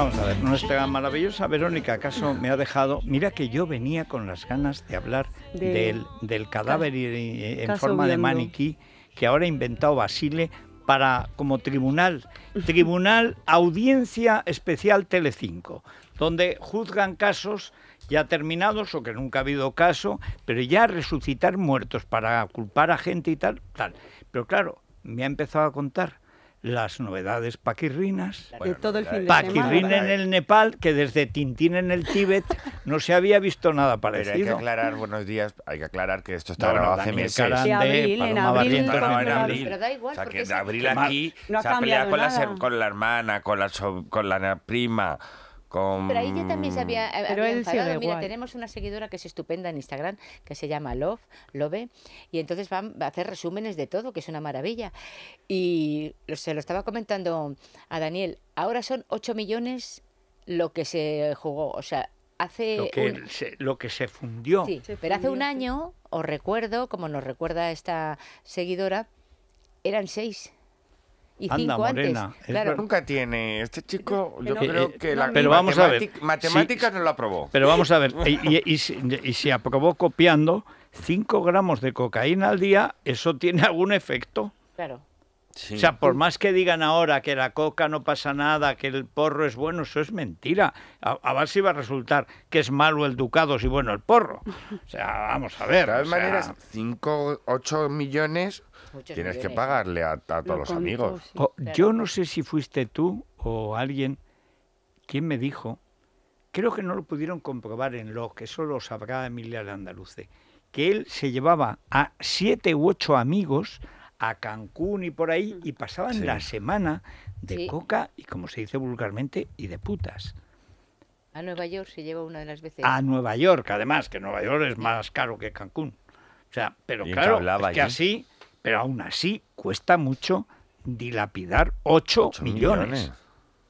Vamos a ver, nuestra maravillosa Verónica acaso me ha dejado. Mira que yo venía con las ganas de hablar del, cadáver eh, en forma de maniquí que ahora ha inventado Basile para como tribunal, tribunal audiencia especial Telecinco, donde juzgan casos ya terminados o que nunca ha habido caso, pero ya resucitar muertos para culpar a gente y tal, tal. Pero claro, me ha empezado a contar las novedades paquirrinas. Bueno, todo el en el Nepal, que desde Tintín en el Tíbet no se había visto nada parecido. Pero hay que aclarar, buenos días, hay que aclarar que esto está grabado hace meses. en abril, en abril. Pero da igual, o sea, que abril aquí se ha peleado con la, con la hermana, con la, con la prima pero ahí ya también se había, eh, enfadado. Mira, tenemos una seguidora que es estupenda en Instagram, que se llama Love, Love, y entonces va a hacer resúmenes de todo, que es una maravilla. Y se lo estaba comentando a Daniel, ahora son 8 millones lo que se jugó, o sea, hace... Lo que, se, fundió. Sí, pero hace un año, os recuerdo, como nos recuerda esta seguidora, eran 6 y Anda, Morena. Claro. Nunca tiene. Este chico, yo creo que la pero matemáticas no lo aprobó. Pero vamos a ver, y, si aprobó copiando 5 gramos de cocaína al día, ¿eso tiene algún efecto? Claro. O sea, por más que digan ahora que la coca no pasa nada, que el porro es bueno, eso es mentira. A, ver si va a resultar que es malo el ducado, si bueno el porro. O sea, vamos a ver. De todas maneras, 5, 8 millones tienes que ¿eh? pagarle a, todos los amigos. Oh, yo no sé si fuiste tú o alguien quien me dijo, creo que no lo pudieron comprobar en lo que eso lo sabrá Emilia de Andalucía que él se llevaba a siete u ocho amigos a Cancún y por ahí, y pasaban la semana de coca y, como se dice vulgarmente, y de putas. A Nueva York se lleva una de las veces. A Nueva York, además, que Nueva York es más caro que Cancún. O sea, pero claro, que, es así, pero aún así cuesta mucho dilapidar 8, millones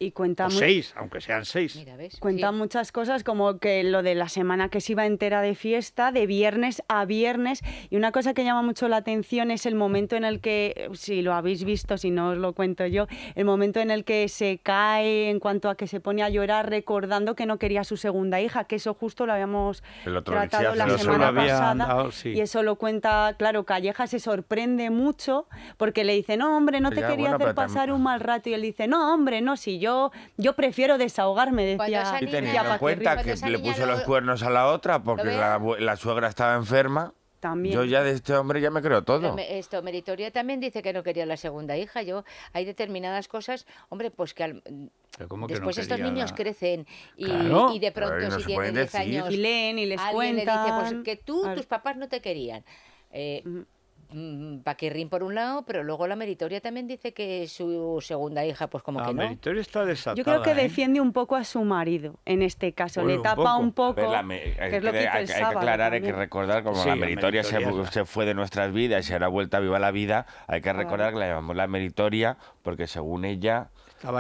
y cuenta seis, aunque sean seis. cuentan muchas cosas como que lo de la semana que se iba entera de fiesta, de viernes a viernes. Y una cosa que llama mucho la atención es el momento en el que, si lo habéis visto, si no os lo cuento yo, el momento en el que se cae en cuanto a que se pone a llorar recordando que no quería su segunda hija, que eso justo lo habíamos tratado la semana pasada. Y eso lo cuenta, claro, Calleja se sorprende mucho porque le dice, no, hombre, no te quería hacer pasar un mal rato. Y él dice, no, hombre, no, si yo yo, prefiero desahogarme, decía, Y teniendo en cuenta que le puso los cuernos a la otra porque la, suegra estaba enferma. También. Yo ya de este hombre ya me creo todo. esto, Meritoria también dice que no quería la segunda hija. Yo, hay determinadas cosas, hombre, pues que después estos niños crecen y, de pronto si tienen 10 años y leen y les alguien cuentan. le dice, pues que tú, tus papás no te querían. Eh, Mm, Paquirrín por un lado, pero luego la meritoria también dice que su segunda hija, pues como que no. La meritoria está desatada. Yo creo que ¿eh? defiende un poco a su marido, en este caso. Le tapa un poco, hay, que aclarar, hay que recordar, como la meritoria, se, fue de nuestras vidas y se vuelto vuelta viva la vida, hay que recordar que la llamamos la meritoria porque según ella...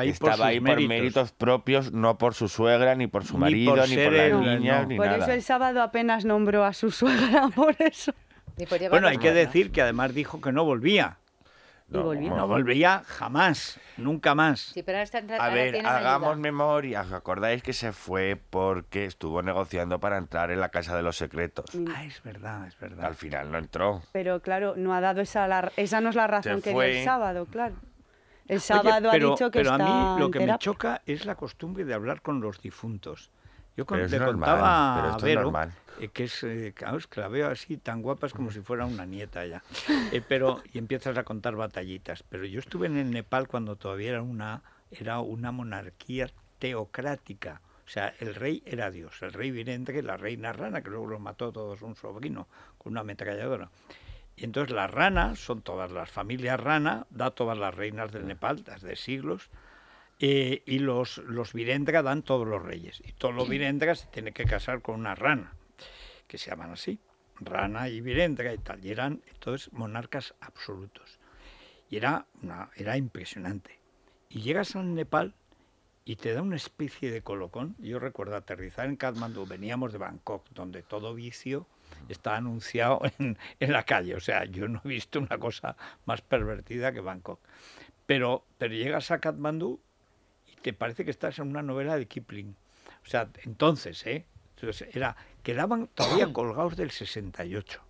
Estaba ahí, por, méritos. propios, no por su suegra, ni por su marido, ni por, las niñas ni nada. Por eso el sábado apenas nombró a su suegra, por eso. Bueno, hay que decir que además dijo que no volvía. No, volvía? jamás, nunca más. a ver, hagamos memoria. acordáis que se fue porque estuvo negociando para entrar en la Casa de los Secretos? Mm. Ah, es verdad, es verdad. Al final no entró. Pero claro, no ha dado esa, esa no es la razón que fue... el sábado, claro. El sábado ha dicho que pero a mí lo que me choca es la costumbre de hablar con los difuntos. Yo contaba a Vero, que es, que la veo así tan guapa como si fuera una nieta ya. Eh, pero, y empiezas a contar batallitas. Pero yo estuve en el Nepal cuando todavía era una, era una monarquía teocrática. O sea, el rey era Dios, el rey virente, la reina rana, que luego lo mató todos un sobrino con una ametralladora. Y entonces las ranas son todas las familias rana, da todas las reinas del Nepal desde siglos eh, y los, los virendra dan todos los reyes. Y todos los virendra se tienen que casar con una rana, que se llaman así, rana y virendra y tal. Y eran entonces monarcas absolutos. Y era, una, era impresionante. Y llegas al Nepal y te da una especie de colocón. Yo recuerdo aterrizar en Kathmandú, veníamos de Bangkok, donde todo vicio está anunciado en, en, la calle. O sea, yo no he visto una cosa más pervertida que Bangkok. Pero, pero llegas a Kathmandú ...que parece que estás en una novela de Kipling. O sea, entonces, ¿eh? Entonces era, quedaban todavía colgados del 68.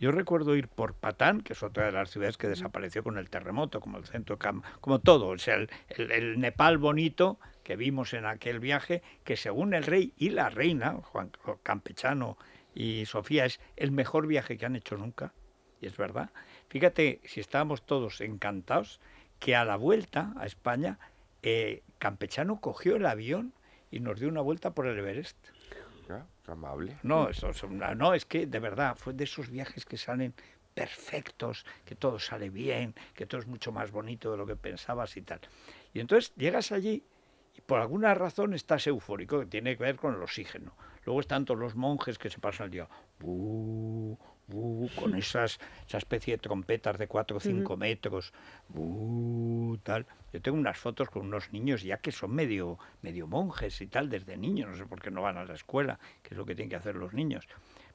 Yo recuerdo ir por Patán, que es otra de las ciudades que desapareció con el terremoto, como el centro como todo, o sea, el, el, Nepal bonito que vimos en aquel viaje, que según el rey y la reina, Juan Campechano y Sofía, es el mejor viaje que han hecho nunca, y es verdad. Fíjate si estábamos todos encantados que a la vuelta a España eh, Campechano cogió el avión y nos dio una vuelta por el Everest. amable. No, eso, no, es que de verdad fue de esos viajes que salen perfectos, que todo sale bien, que todo es mucho más bonito de lo que pensabas y tal. Y entonces llegas allí y por alguna razón estás eufórico, que tiene que ver con el oxígeno. Luego están todos los monjes que se pasan el día. Uh, con esas, esa especie de trompetas de 4 o 5 metros, uh, tal. Yo tengo unas fotos con unos niños ya que son medio, medio monjes y tal desde niños, no sé por qué no van a la escuela, que es lo que tienen que hacer los niños.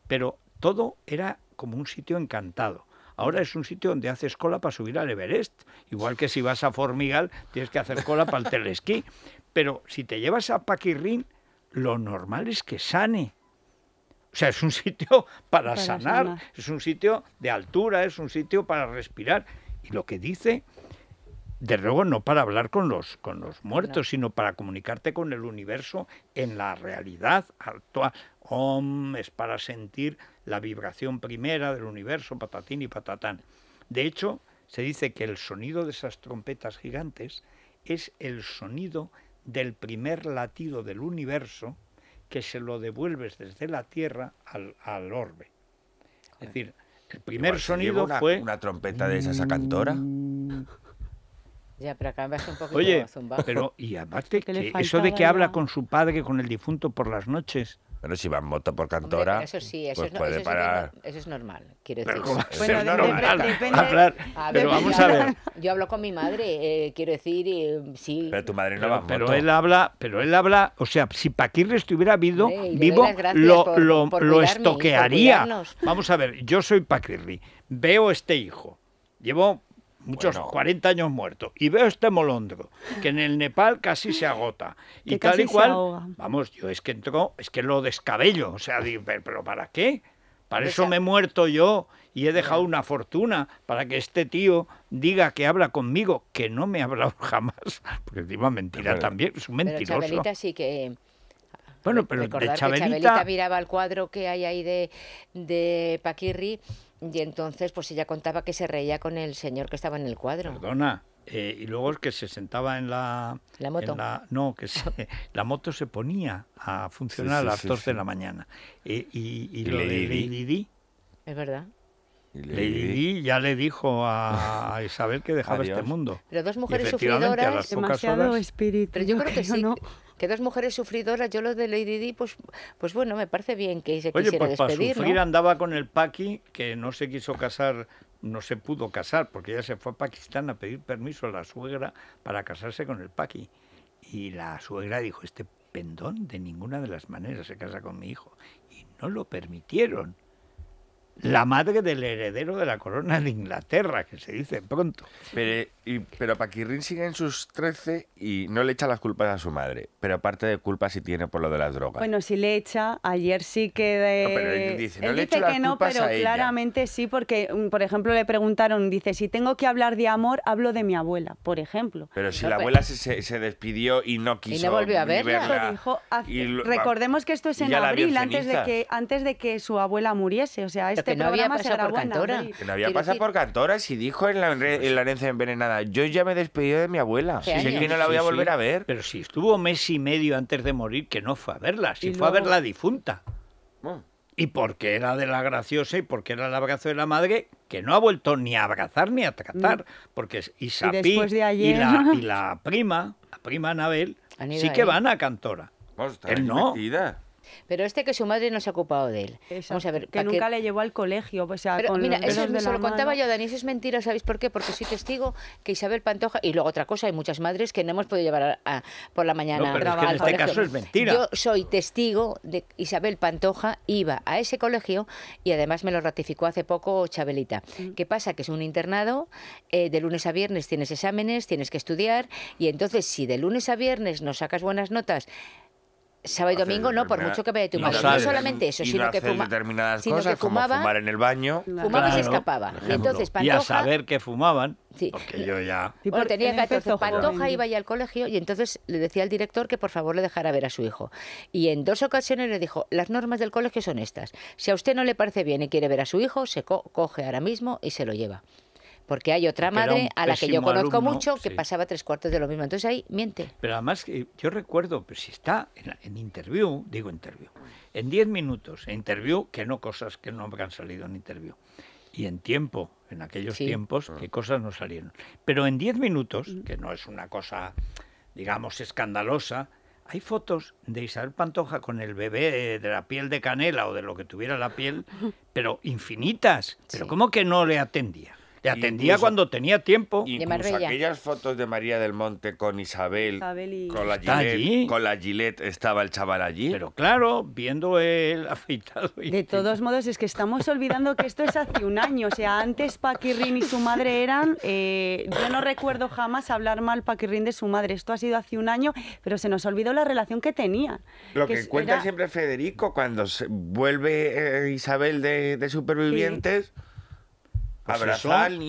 Pero todo era como un sitio encantado. Ahora es un sitio donde haces cola para subir al Everest. Igual que si vas a Formigal, tienes que hacer cola para el telesquí. Pero si te llevas a Paquirrín, lo normal es que sane o sea, es un sitio para, sanar, es un sitio de altura, es un sitio para respirar. Y lo que dice, de luego no para hablar con los, con los muertos, sino para comunicarte con el universo en la realidad actual. Om es para sentir la vibración primera del universo, patatín y patatán. De hecho, se dice que el sonido de esas trompetas gigantes es el sonido del primer latido del universo que se lo devuelves desde la Tierra al, orbe. Es decir, el primer sonido fue... ¿Una trompeta de esa cantora mm. Ya, pero un Oye, pero y aparte, eso de que habla con su padre, con el difunto por las noches, bueno, si va en moto por cantora. eso sí, eso, pues es, eso, parar. eso, es, normal, quiero decir. Pero, bueno, es normal. Depende, hablar, a ver, pero vamos a ver. Yo hablo con mi madre, eh, quiero decir, eh, sí. Pero tu madre no va en moto. él habla, pero él habla, o sea, si Paquirri estuviera vivo, vivo lo, lo, lo estoquearía. Vamos a ver, yo soy Paquirri, veo este hijo, llevo muchos 40 años muerto. Y veo este molondro, que en el Nepal casi se agota. Y tal y cual, vamos, yo es que entró, es que lo descabello. O sea, pero ¿para qué? Para eso me he muerto yo y he dejado una fortuna para que este tío diga que habla conmigo, que no me ha hablado jamás, porque encima mentira también, es un mentiroso. Pero sí que... Bueno, pero de Chabelita... miraba el cuadro que hay ahí de, de Paquirri y entonces, pues ella contaba que se reía con el señor que estaba en el cuadro. Perdona. Eh, y luego el que se sentaba en la... La moto. no, que la moto se ponía a funcionar a las 12 de la mañana. Eh, y, lo de Lady Di. Es verdad. Di ya le dijo a Isabel que dejaba este mundo. Pero dos mujeres sufridoras... Demasiado espíritu. Pero yo creo que sí. No que dos mujeres sufridoras, yo lo de Lady Di, pues, pues bueno, me parece bien que se Oye, quisiera pues despedir, sufrir andaba con el Paki que no se quiso casar no se pudo casar porque ella se fue a Pakistán a pedir permiso a la suegra para casarse con el Paqui. Y la suegra dijo, este pendón de ninguna de las maneras se casa con mi hijo. Y no lo permitieron la madre del heredero de la corona de Inglaterra, que se dice pronto. Pero, y, Paquirrin sigue en sus trece y no le echa las culpas a su madre, pero aparte de culpa sí tiene por lo de las drogas. Bueno, si le echa, ayer sí que... No, pero él dice, que no, pero claramente sí, porque, mm, por ejemplo, le preguntaron, dice, si tengo que hablar de amor, hablo de mi abuela, por ejemplo. Pero si la abuela se, despidió y no quiso... Y no volvió a verla. Dijo Recordemos que esto es en abril, antes de, que, antes de que su abuela muriese, o sea, este que no había pasado por cantora. Que no había pasado por cantora, si dijo en la, en la herencia envenenada, yo ya me despedí de mi abuela, sé que no la voy a volver a ver. Pero si estuvo mes y medio antes de morir, que no fue a verla, si fue a verla difunta. Oh. Y porque era de la graciosa y porque era el abrazo de la madre, que no ha vuelto ni a abrazar ni a tratar. Mm. Porque Isapí y, la, prima, la prima Anabel, sí que van a Cantora. no. Pero este que su madre no se ha ocupado de él. Que nunca le llevó al colegio. O Pero, mira, eso se lo contaba yo, Dani, eso es mentira, ¿sabéis por qué? Porque soy testigo que Isabel Pantoja, y luego otra cosa, hay muchas madres que no hemos podido llevar por la mañana no, pero este Yo soy testigo de que Isabel Pantoja, iba a ese colegio y además me lo ratificó hace poco Chabelita. Mm. ¿Qué pasa? Que es un internado, eh, de lunes a viernes tienes exámenes, tienes que estudiar y entonces si de lunes a viernes no sacas buenas notas, Sábado y domingo no, por mucho que me tu no, no solamente eso, sino, que, fumaba, que fumaba. en el baño. Fumaba y se escapaba. Y entonces a saber que fumaban. Porque yo ya. tenía 14. Pantoja iba ya al colegio y entonces le decía al director que por favor le dejara ver a su hijo. Y en dos ocasiones le dijo: Las normas del colegio son estas. Si a usted no le parece bien y quiere ver a su hijo, se coge ahora mismo y se lo lleva. Porque hay otra madre a la que yo conozco mucho que pasaba tres cuartos de lo mismo. Entonces ahí miente. Pero además yo recuerdo, pues si está en, interview, digo interview, en diez minutos, en interview, que no cosas que no han salido en interview. Y en tiempo, en aquellos tiempos, ah. que cosas no salieron. Pero en diez minutos, mm. que no es una cosa, digamos, escandalosa, hay fotos de Isabel Pantoja con el bebé de la piel de canela o de lo que tuviera la piel, pero infinitas. Pero ¿cómo que no le atendía? Te atendía cuando tenía tiempo. Incluso aquellas fotos de María del Monte con Isabel, con, la Gillette, estaba el chaval allí. Pero claro, viendo el afeitado. De todos modos, es que estamos olvidando que esto es hace un año. O sea, antes Paquirrin y su madre eran... Eh, yo no recuerdo jamás hablar mal Paquirrin de su madre. Esto ha sido hace un año, pero se nos olvidó la relación que tenía. Lo que, cuenta siempre Federico cuando se vuelve eh, Isabel de, Supervivientes... Pues a, la, seis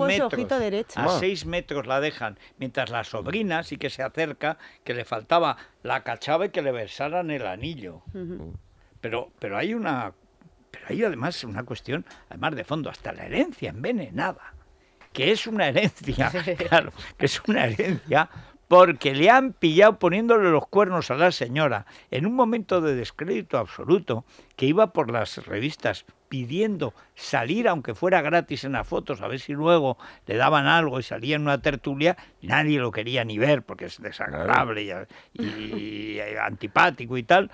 metros. A ah. seis metros la dejan, mientras la sobrina sí que se acerca, que le faltaba la cachaba y que le versaran el anillo. Pero, pero hay una pero hay además una cuestión, además de fondo, hasta la herencia envenenada, que es una herencia, claro, que es una herencia porque le han pillado poniéndole los cuernos a la señora en un momento de descrédito absoluto que iba por las revistas pidiendo salir, aunque fuera gratis en las fotos, a ver si luego le daban algo y salía en una tertulia, nadie lo quería ni ver porque es desagradable y, y, eh, antipático y tal.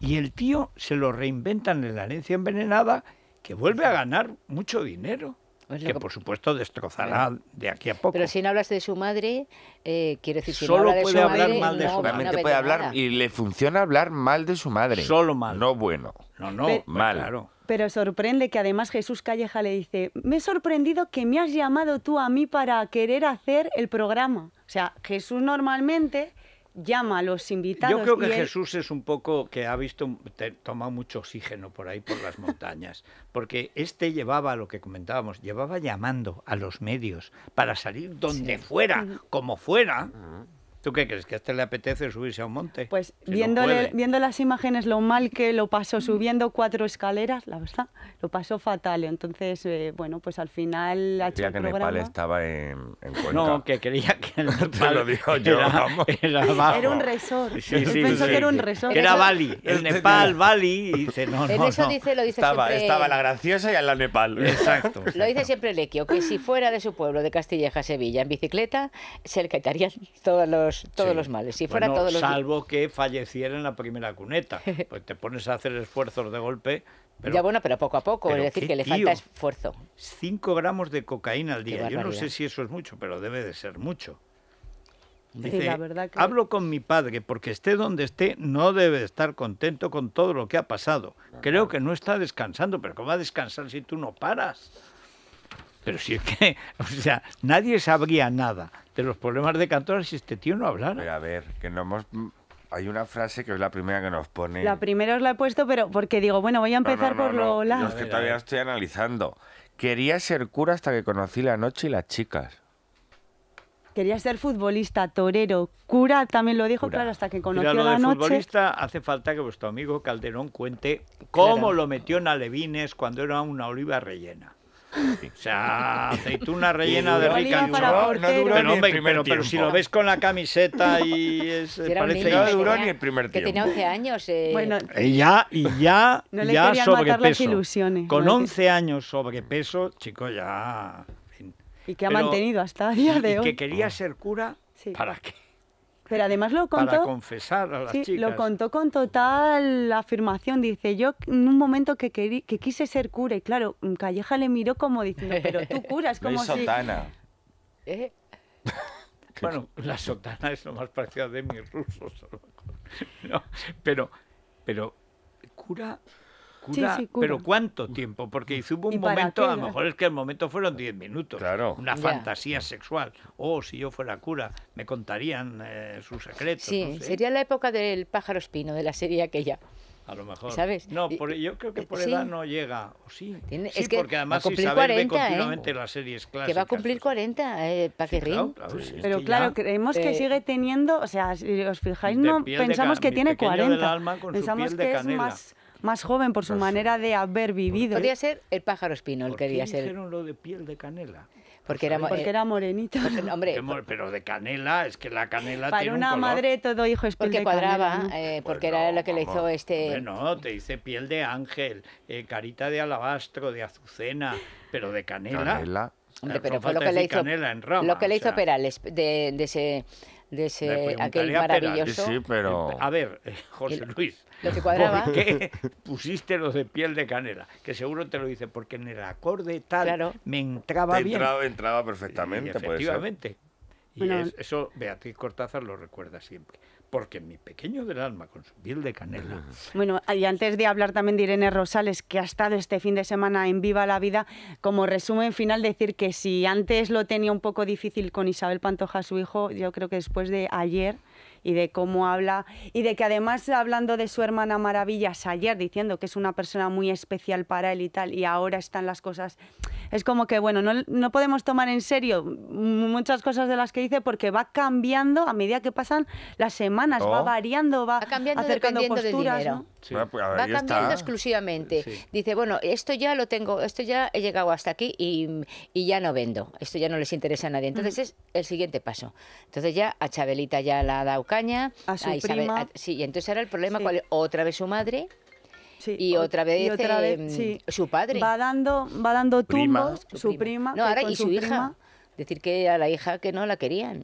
Y el tío se lo reinventan en la herencia envenenada, que vuelve a ganar mucho dinero. Pues que, por supuesto destrozará de aquí a poco. Pero si no hablas de su madre, eh, quiere decir si Solo no habla puede de su hablar mal de su madre. puede hablar y le funciona hablar mal de su madre. Solo mal. No bueno. No, no, mal. Pero sorprende que además Jesús Calleja le dice, me he sorprendido que me has llamado tú a mí para querer hacer el programa. O sea, Jesús normalmente llama a los invitados. Yo creo que Jesús es un poco que ha visto, toma mucho oxígeno por ahí, por las montañas, porque este llevaba lo que comentábamos, llevaba llamando a los medios para salir donde fuera, como fuera. Ah. ¿Tú qué crees? ¿Que a este le apetece subirse a un monte? Pues viéndole, viendo las imágenes, lo mal que lo pasó subiendo cuatro escaleras, la verdad, lo pasó fatal. Entonces, eh, bueno, pues al final... Ha que Nepal estaba en, No, que quería que Nepal lo dijo yo, era, Era, un resort. Pensó que era un resort. Era Bali. El este Nepal, Bali. Y dice, no, no, en eso no. dice, lo dice estaba, Estaba la graciosa y a la Nepal. Exacto. lo dice siempre Lequio, que si fuera de su pueblo, de Castilleja, Sevilla, en bicicleta, se le quitarían todos los todos los males. Si fuera todos Salvo que falleciera en la primera cuneta. Pues te pones a hacer esfuerzos de golpe. Pero, ya bueno, pero poco a poco, es decir, que le falta esfuerzo. 5 gramos de cocaína al día. Yo no sé si eso es mucho, pero debe de ser mucho. Dice, hablo con mi padre porque esté donde esté no debe estar contento con todo lo que ha pasado. Creo que no está descansando, pero ¿cómo va a descansar si tú no paras? Pero si es que, o sea, nadie sabría nada de los problemas de Cantora si este tío no hablara. a ver, que no hemos... Mm, hay una frase que es la primera que nos pone... La primera os la he puesto, pero porque digo, bueno, voy a empezar por lo... La... es que todavía estoy analizando. Quería ser cura hasta que conocí la noche y las chicas. Quería ser futbolista, torero, cura, también lo dijo, claro, hasta que conoció Mira, lo la noche. futbolista hace falta que vuestro amigo Calderón cuente cómo lo metió en Alevines cuando era una oliva rellena. O sea, aceituna rellena de rica no, pero, si lo ves con la camiseta y es, parece no duró ni el primer tiempo. Que tenía 11 años. Eh. Bueno, y eh, ya, y ya, no ya sobrepeso. Ilusiones, con 11 años sobrepeso, chico, ya. Y que ha mantenido hasta el día de y hoy. Que quería ser cura, ¿para qué? Pero además lo contó... Para confesar a las Lo contó con total afirmación. Dice, yo en un momento que, que quise ser cura, y claro, Calleja le miró como diciendo, pero tú curas, como si... Sotana. ¿Eh? bueno, la sotana es lo más parecido de mis rusos. pero, pero cura cura, pero ¿cuánto tiempo? Porque hizo mm. un momento, a lo mejor es que el momento fueron 10 minutos, una fantasía sexual. O oh, si yo fuera cura, me contarían eh, sus secretos. Sí, sería la época del pájaro espino, de la serie aquella. A lo mejor. ¿Sabes? No, yo creo que eh, por edad no llega. O sí. es que porque además si Isabel ve ¿eh? continuamente las series clásicas. Que va a cumplir 40, pues. eh, Pero claro, creemos que eh, sigue teniendo, o sea, si os fijáis, no pensamos que tiene 40. Pensamos que es más más joven por su manera de haber vivido. Podría ser el pájaro espino, él quería ser. Dijeron lo de piel de canela. Porque era, porque era hombre, pero de canela, es que la canela Para tiene una madre todo hijo es Porque cuadraba, eh, porque pues era lo que le hizo este... Bueno, te dice piel de ángel, eh, carita de alabastro, de azucena, pero de canela. Canela. pero fue lo que le hizo, lo que le hizo Perales, de, ese de ese aquel maravilloso. sí, pero... A ver, eh, José Luis, que ¿Por qué pusiste los de piel de canela? Que seguro te lo dice, porque en el acorde tal claro. me entraba bien. Entraba, entraba perfectamente, efectivamente. Y eso Beatriz Cortázar lo recuerda siempre porque mi pequeño del alma con su piel de canela. Bueno, y antes de hablar también de Irene Rosales, que ha estado este fin de semana en Viva la Vida, como resumen final, decir que si antes lo tenía un poco difícil con Isabel Pantoja, su hijo, yo creo que después de ayer y de cómo habla y de que además hablando de su hermana Maravillas ayer diciendo que es una persona muy especial para él y tal y ahora están las cosas es como que, bueno, no, no podemos tomar en serio muchas cosas de las que dice porque va cambiando a medida que pasan las semanas, va oh. variando, va, cambiando acercando posturas. Ah, pues, va, cambiando exclusivamente. Dice, bueno, esto ya lo tengo, esto ya he llegado hasta aquí y, ya no vendo, esto ya no les interesa a nadie. Entonces es el siguiente paso. Entonces ya a Chabelita ya la ha dado caña, a su prima. sí, y entonces ahora el problema, ¿cuál cuál, otra vez su madre, y otra vez, em, su padre. Va dando, va dando tumbos, su, prima. y su, hija. Decir que a la hija que no la querían.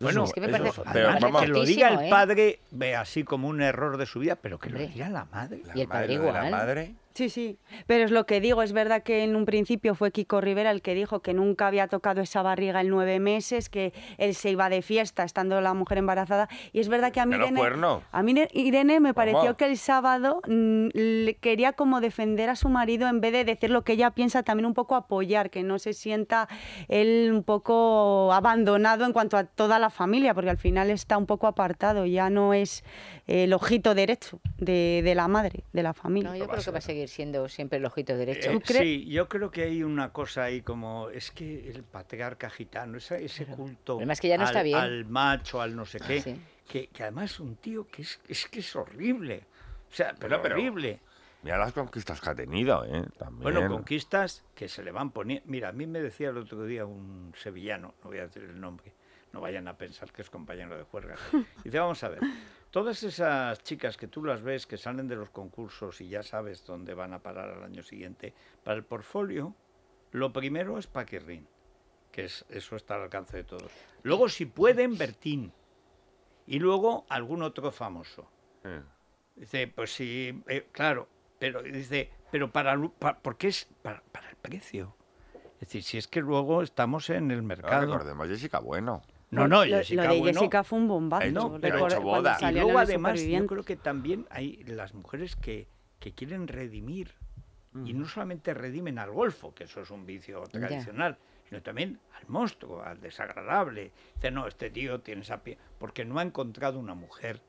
Bueno, pues es que, me que lo diga el ¿eh? padre, ve así como un error de su vida, pero que lo diga la madre. y el padre igual. La madre, Sí, sí, pero es lo que digo, es verdad que en un principio fue Kiko Rivera el que dijo que nunca había tocado esa barriga en nueve meses, que él se iba de fiesta estando la mujer embarazada, y es verdad que a mí, Irene, a mí Irene me pareció que el sábado mm, quería como defender a su marido en vez de decir lo que ella piensa, también un poco apoyar, que no se sienta él un poco abandonado en cuanto a toda la familia, porque al final está un poco apartado, ya no es el ojito derecho de, de la madre, de la familia. No, yo creo que va a seguir siendo siempre el ojito derecho. Eh, sí, yo creo que hay una cosa ahí como, es que el patriarca gitano, ese, culto al, macho, al no sé ah, qué, que, además es un tío que es, que es horrible. O sea, pero, horrible. Mira las conquistas que ha tenido, ¿eh? Bueno, conquistas que se le van poniendo. Mira, a mí me decía el otro día un sevillano, no voy a decir el nombre, no vayan a pensar que es compañero de juerga. ¿eh? Dice, vamos a ver, todas esas chicas que tú las ves que salen de los concursos y ya sabes dónde van a parar al año siguiente, para el portfolio, lo primero es paquirrín, que es, eso está al alcance de todos. Luego, si pueden, Bertín. Y luego algún otro famoso. Eh. Dice, pues sí, eh, claro, pero dice, pero para, porque es para, el precio. Es decir, si es que luego estamos en el mercado. No, recordemos Jessica Bueno. No, no, lo, Jessica, lo de Jessica fue un bombazo. pero hecho Y luego además yo creo que también hay las mujeres que, quieren redimir y mm. no solamente redimen al golfo, que eso es un vicio tradicional, sino también al monstruo, al desagradable. Dice, no, este tío tiene esa pie, porque no ha encontrado una mujer.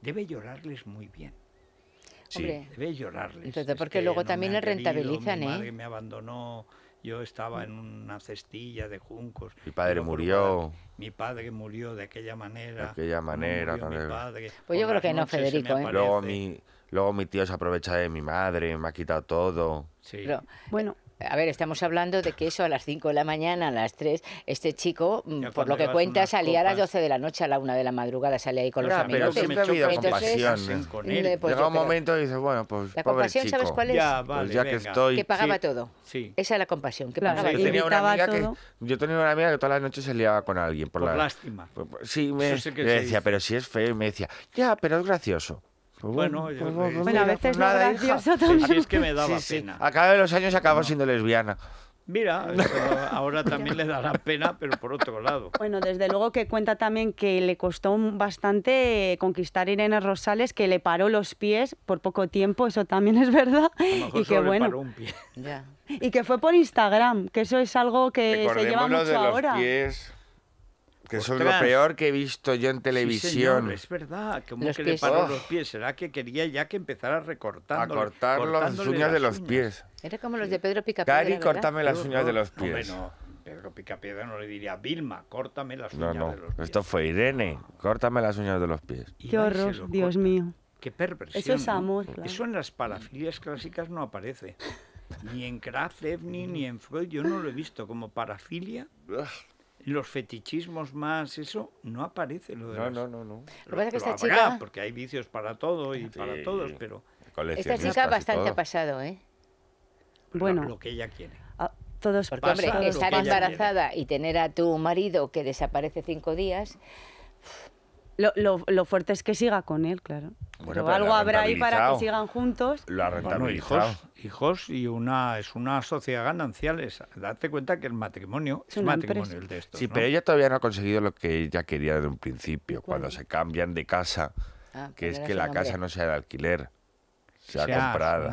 Debe llorarles muy bien. Sí, llorarles. Entonces, porque luego también le rentabilizan, ¿eh? Mi madre me abandonó, yo estaba en una cestilla de juncos. Mi padre murió. Mi padre murió de aquella manera. De aquella manera Pues yo creo que no, Federico. ¿eh? Luego, mi, tío se aprovecha de mi madre, me ha quitado todo. Sí. bueno, a ver, estamos hablando de que eso a las 5 de la mañana, a las 3, este chico, mm, por lo que cuenta, salía a las 12 de la noche, a la 1 de la madrugada, salía ahí con los amigos. Pero siempre ha habido compasión. ¿eh? Con eh, él. Pues Llega un momento y dices, bueno, pues. La compasión, ¿sabes cuál es? Ya, pues vale, pues ya que estoy. Que pagaba todo. Sí. Esa es la compasión, que pagaba yo tenía, una amiga que, yo tenía una amiga que todas las noches se liaba con alguien. Por, lástima. Pues, sí, me, sí me decía, pero si es feo, y me decía, ya, pero es gracioso bueno, a pues veces no también. es que me daba Sí. A de los años acabó siendo lesbiana. Mira, ahora también le da la pena, pero por otro lado. Bueno, desde luego que cuenta también que le costó bastante conquistar a Irene Rosales, que le paró los pies por poco tiempo, eso también es verdad. y que bueno. Y que fue por Instagram, que eso es algo que se lleva mucho los ahora. Que eso es lo peor que he visto yo en televisión. es verdad, ¿Cómo que le paró los pies. ¿Será que quería ya que empezara recortando? A cortar las uñas de los pies. Era como los de Pedro Picapiedra. Cari, cortame las uñas de los pies. Bueno, Pedro Picapiedra no le diría, Vilma, córtame las uñas de los pies. No, Esto fue Irene, córtame las uñas de los pies. Qué horror, Dios mío. Qué perversión. Eso es amor, Eso en las parafilias clásicas no aparece. Ni en Kraft, ni en Freud, yo no lo he visto como parafilia los fetichismos más, eso no aparece. Lo de no, no, no, Lo, que pasa esta chica... porque hay vicios para todo y para todos, pero... Esta chica bastante pasado, ¿eh? Pues bueno. Lo, que ella quiere. Ah, todos porque, hombre, estar embarazada y tener a tu marido que desaparece cinco días... Lo, lo, fuerte es que siga con él, claro. algo habrá ahí para que sigan juntos. Lo ha hijos, hijos y una es una sociedad ganancial. Es, Date cuenta que el matrimonio es, matrimonio el de estos, Sí, pero ella todavía no ha conseguido lo que ella quería desde un principio, cuando se cambian de casa, ah, que es que la casa no sea de alquiler sea, comprada.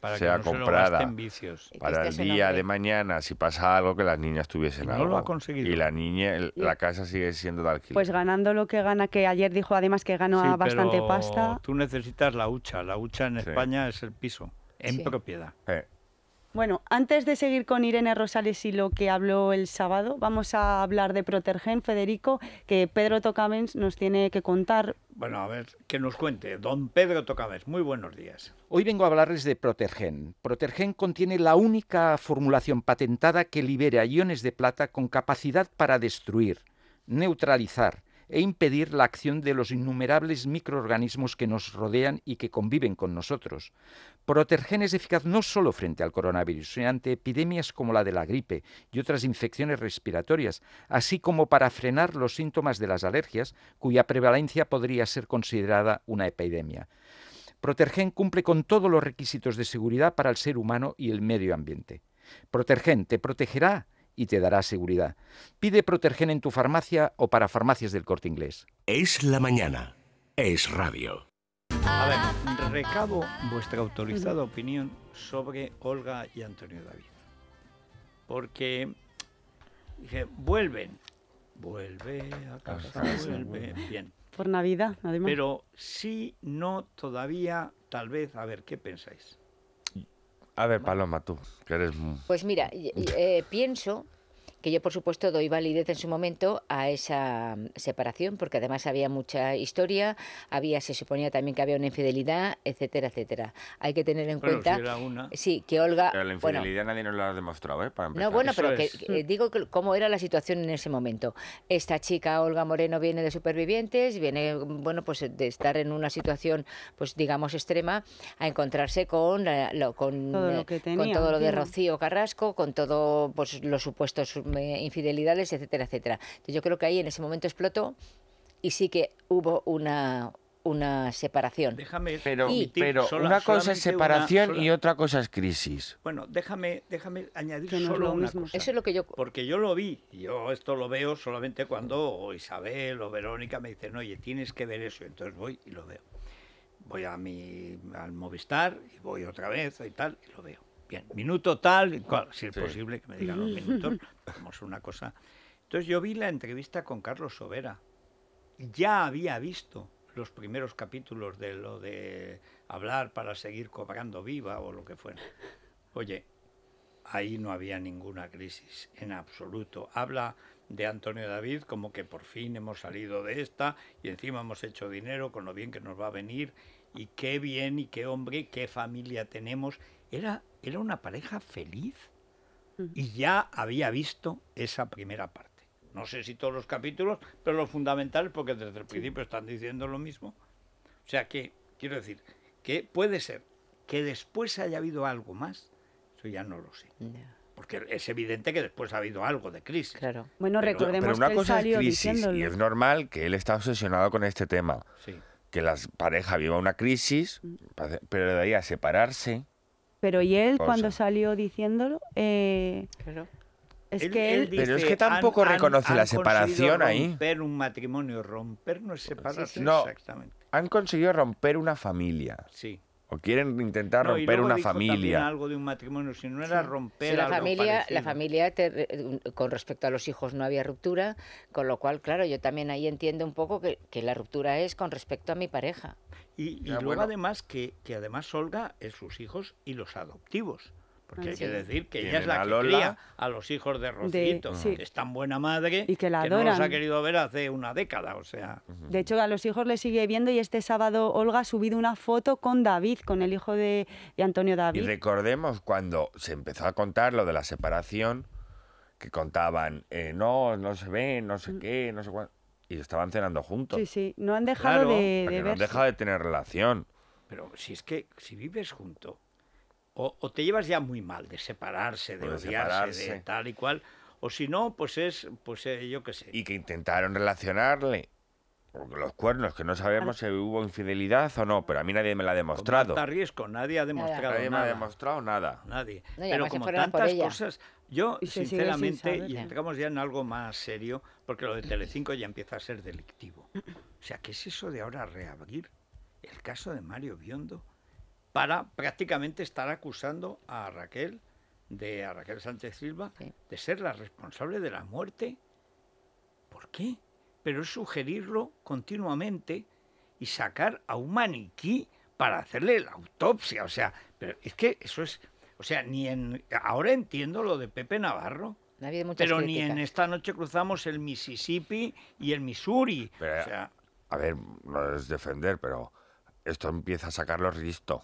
para sea no comprada. Se lo vicios. Para el día de mañana, si pasa algo, que las niñas tuviesen no Lo ha conseguido. Y la niña, la casa sigue siendo de alquiler. Pues ganando lo que gana, que ayer dijo además que ganó bastante pasta. Tú necesitas la hucha. La hucha en España es el piso, en propiedad. Eh, bueno, antes de seguir con Irene Rosales y lo que habló el sábado, vamos a hablar de Protergen, Federico, que Pedro Tocamens nos tiene que contar. Bueno, a ver, que nos cuente. Don Pedro Tocamens, muy buenos días. Hoy vengo a hablarles de Protergen. Protergen contiene la única formulación patentada que libera iones de plata con capacidad para destruir, neutralizar, e impedir la acción de los innumerables microorganismos que nos rodean y que conviven con nosotros. Protergen es eficaz no solo frente al coronavirus, sino ante epidemias como la de la gripe y otras infecciones respiratorias, así como para frenar los síntomas de las alergias, cuya prevalencia podría ser considerada una epidemia. Protergen cumple con todos los requisitos de seguridad para el ser humano y el medio ambiente. Protergen te protegerá y te dará seguridad. Pide Protergen en tu farmacia o para farmacias del corte inglés. Es la mañana. Es radio. A ver, ah. recabo vuestra autorizada opinión sobre Olga y Antonio David. Porque dije, vuelven. Vuelve a ah, casa, vuelve. Bien. Por Navidad, además. Pero si no, todavía, tal vez, a ver, ¿qué pensáis? A ver, Paloma, tú, que eres... Pues mira, eh, pienso que yo por supuesto doy validez en su momento a esa mm, separación, porque además había mucha historia, había se suponía también que había una infidelidad, etcétera, etcétera. Hay que tener en cuenta una, sí que Olga pero la infidelidad nadie nos la ha demostrado, ¿eh? No, bueno, pero que, eh, digo cómo era la situación en ese momento. Esta chica Olga Moreno viene de supervivientes, viene mm, bueno pues de estar en una situación pues digamos extrema a encontrarse con todo lo, con todo lo eh, de Rocío Carrasco, con todo pues los supuestos eh, infidelidades, etcétera, etcétera. yo creo que ahí en ese momento explotó y sí que hubo una, una separación. Déjame pero, pero una cosa es separación y otra cosa es crisis. Bueno, déjame, déjame añadir Eso es lo que yo... Porque yo lo vi, yo esto lo veo solamente cuando Isabel o Verónica me dicen, oye, tienes que ver eso, entonces voy y lo veo. Voy a mi, al Movistar y voy otra vez y tal, y lo veo minuto tal, si es posible que me digan los minutos, vamos una cosa. Entonces yo vi la entrevista con Carlos Sobera. Ya había visto los primeros capítulos de lo de hablar para seguir cobrando viva o lo que fuera. Oye, ahí no había ninguna crisis, en absoluto. Habla de Antonio David como que por fin hemos salido de esta y encima hemos hecho dinero con lo bien que nos va a venir y qué bien y qué hombre, qué familia tenemos. Era era una pareja feliz y ya había visto esa primera parte. No sé si todos los capítulos, pero fundamental es porque desde el principio están diciendo lo mismo. O sea que, quiero decir, que puede ser que después haya habido algo más, eso ya no lo sé. Porque es evidente que después ha habido algo de crisis. Claro. Bueno, pero, recordemos una cosa es crisis y es normal que él está obsesionado con este tema. Que la pareja viva una crisis, pero de ahí a separarse pero ¿y él cuando salió diciéndolo? Eh, es que él pero es que tampoco reconoce la separación ahí. Romper un matrimonio, romper no es separarse. No, Han conseguido romper una familia. Sí. O quieren intentar romper y luego una dijo familia. algo de un matrimonio, si no era romper la familia, la familia eh, con respecto a los hijos no había ruptura, con lo cual, claro, yo también ahí entiendo un poco que la ruptura es con respecto a mi pareja. Y, luego además que, además Olga es sus hijos y los adoptivos. Porque hay que decir que ella es la que cría a los hijos de Rocito, que es tan buena madre y que, la que no ha querido ver hace una década, o sea. De hecho, a los hijos le sigue viendo y este sábado Olga ha subido una foto con David, con el hijo de, Antonio David. Y recordemos cuando se empezó a contar lo de la separación, que contaban, eh, no, no se ve, no sé mm. qué, no sé cuándo y estaban cenando juntos. Sí, sí, no han dejado de, No de tener relación. Pero si es que si vives junto, o, te llevas ya muy mal de separarse, de, pues odiarse, de tal y cual, o si no, pues es, pues eh, yo qué sé. Y que intentaron relacionarle. Porque los cuernos, que no sabemos si hubo infidelidad o no, pero a mí nadie me la ha demostrado. a riesgo, nadie ha demostrado nada. Nadie me ha demostrado nada. Nadie. pero como tantas cosas, yo, sinceramente, y entramos ya en algo más serio, porque lo de Telecinco ya empieza a ser delictivo. O sea, ¿qué es eso de ahora reabrir el caso de Mario Biondo para prácticamente estar acusando a Raquel, de Raquel Sánchez Silva, de ser la responsable de la muerte? ¿Por qué? Pero es sugerirlo continuamente y sacar a un maniquí para hacerle la autopsia. O sea, pero es que eso es o sea, ni en ahora entiendo lo de Pepe Navarro. pero ni en esta noche cruzamos el Mississippi y el Missouri. o sea, a ver, no es defender, pero esto empieza a sacarlo listo.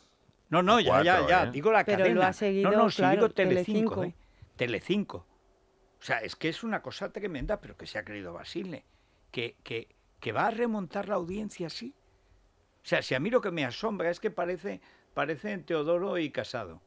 No, no, ya, ya, ya. ¿eh? Digo la pero no, no, ¿eh? Telecinco. Telecinco. O sea, es que es una cosa tremenda, pero que se ha creído Basile. Que, que, que va a remontar la audiencia así. O sea, si a mí lo que me asombra es que parece, parece Teodoro y Casado.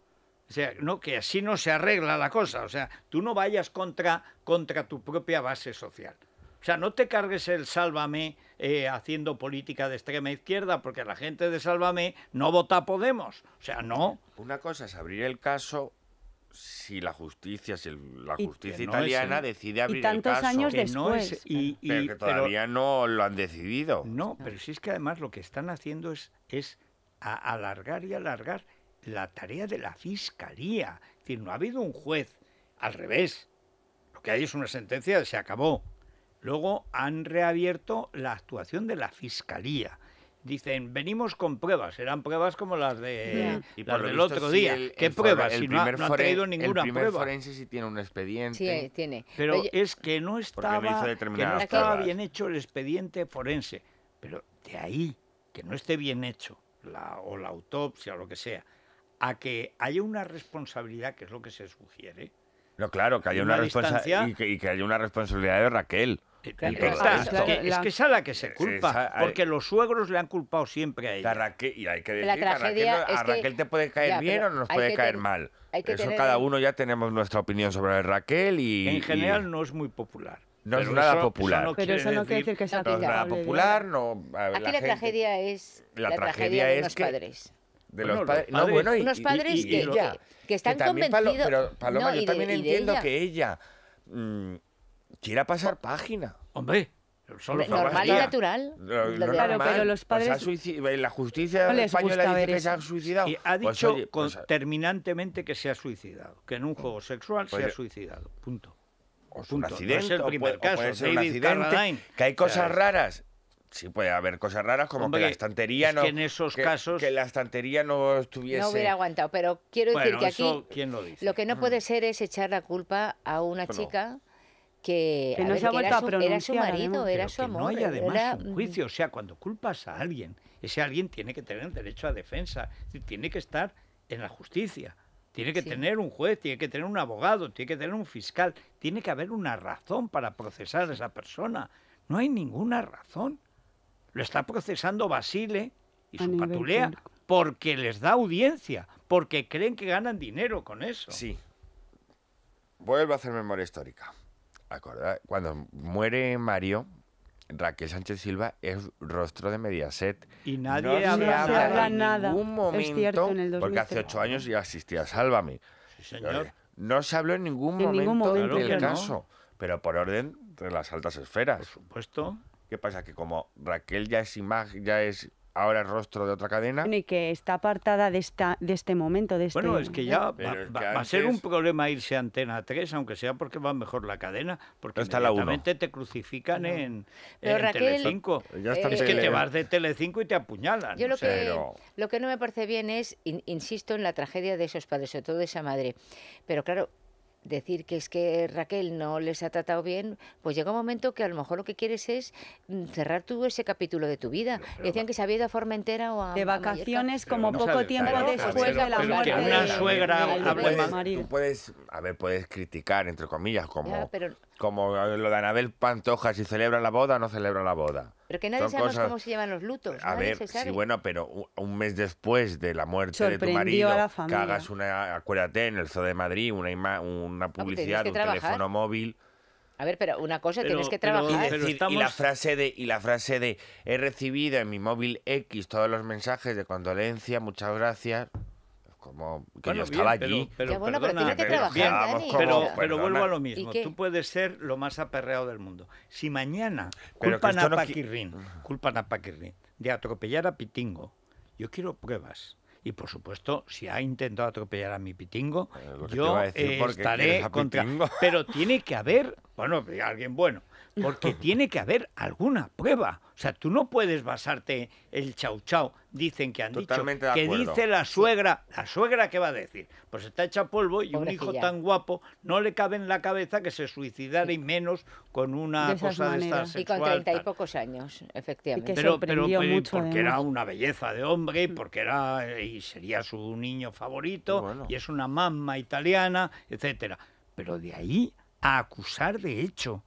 O sea, no, que así no se arregla la cosa. O sea, tú no vayas contra, contra tu propia base social. O sea, no te cargues el sálvame eh, haciendo política de extrema izquierda, porque la gente de sálvame no vota Podemos. O sea, no. Una cosa es abrir el caso si la justicia, si la justicia italiana decide abrir y tantos años después. y, pero que todavía no lo han decidido. No, pero si es que además lo que están haciendo es, es alargar y alargar la tarea de la fiscalía. Es decir, no ha habido un juez. Al revés. Lo que hay es una sentencia, se acabó. Luego han reabierto la actuación de la fiscalía. Dicen, venimos con pruebas. Eran pruebas como las, de, del otro día. ¿Qué pruebas? si no, ha, traído ninguna forense sí tiene un expediente. Sí, tiene. Pero es que no estaba, bien hecho el expediente forense. Pero de ahí, que no esté bien hecho, la, o la autopsia o lo que sea, a que haya una responsabilidad, que es lo que se sugiere. No, claro, que haya una, responsabilidad y, que haya una responsabilidad de Raquel. Eh, es, que, es a la que se culpa, eh, porque los suegros le han culpado siempre a ella. y hay que decir a Raquel, te puede caer bien o nos puede caer mal. Eso cada uno ya tenemos nuestra opinión sobre Raquel y... En general no es muy popular. No es nada popular. no pero eso no quiere decir, que sea es popular. No, Aquí la, tragedia es la, tragedia, es los padres de los padres. unos padres que, están convencidos. pero Paloma, yo también entiendo que ella mm, quiera pasar página. Hombre. Solo normal y natural. claro, pero los padres. la justicia no española dice que se ha suicidado. Y pues ha dicho pues terminantemente que se ha suicidado, que en un juego sexual se ha suicidado. Punto. O un accidente, es el primer puede, caso. ser un accidente, que hay cosas raras Sí, puede haber cosas raras como que la estantería no. Que en esos casos. Que la estantería no estuviese. No hubiera aguantado, pero quiero decir que aquí. ¿quién lo, dice? lo que no puede mm. ser es echar la culpa a una chica que, no se ha vuelto era, su, marido, era su No hay además un juicio. O sea, cuando culpas a alguien, ese alguien tiene que tener derecho a defensa, tiene que estar en la justicia, tiene que tener un juez, tiene que tener un abogado, tiene que tener un fiscal, tiene que haber una razón para procesar a esa persona. No hay ninguna razón lo está procesando Basile y su patulea porque les da audiencia, porque creen que ganan dinero con eso. Sí. Vuelvo a hacer memoria histórica. cuando muere Mario, Raquel Sánchez Silva es rostro de Mediaset. Y nadie habla, nada. momento, porque hace ocho años ya asistía a Sálvame. Sí, señor. No se habló en ningún momento, del caso, pero por orden de las altas esferas. Por supuesto. ¿Qué pasa? Que como Raquel ya es imagen, ya es ahora el rostro de otra cadena. Y que está apartada de, esta, de este momento. De este... Bueno, es que ya va, a ser un problema irse a Antena 3, aunque sea porque va mejor la cadena, porque hasta la te crucifican en, Telecinco. Ya es que te vas de Telecinco y te apuñalan. Yo lo, que, no me parece bien es, insisto, en la tragedia de esos padres, sobre todo de esa madre. Pero claro, decir que es que Raquel no les ha tratado bien, pues llega un momento que a lo mejor lo que quieres es mm, cerrar tú ese capítulo de tu vida. Decían que se había ido a Formentera o a... De vacaciones como poco tiempo después de la muerte. una suegra tú puedes, a ver, puedes criticar, entre comillas, como, como lo de Anabel Pantoja, si celebra la boda o no celebra la boda. Pero que nadie sabemos cómo se llevan los lutos. A ver, sí, bueno, pero un mes después de la muerte de tu marido, a que hagas una, acuérdate, en el Zoo de Madrid, una, una publicidad, un teléfono móvil. A ver, pero una cosa, tienes que trabajar. y, la frase de, y la frase de, he recibido en mi móvil X todos los mensajes de condolencia, muchas gracias como que yo estaba allí. Pero, bueno, pero, trabajar, pero, vuelvo a lo mismo. Tú puedes ser lo más aperreado del mundo. Si mañana culpan a, no culpan a de atropellar a Pitingo, yo quiero pruebas. Y por supuesto, si ha intentado atropellar a mi pitingo, yo importaré eh, estaré contra. Pero tiene que haber bueno, pues, alguien bueno. Porque tiene que haber alguna prueba. O sea, tú no puedes basarte el chau chau. Dicen que han dicho. que dice la suegra. ¿La suegra qué va a decir? Pues está hecha polvo y un hijo tan guapo no le cabe en la cabeza que se suicidara y menos con una cosa de estas Y con treinta y pocos años, efectivamente. Pero, porque era una belleza de hombre, mm. porque era eh, y sería su niño favorito, y es una mamma italiana, etcétera. Pero de ahí a acusar de hecho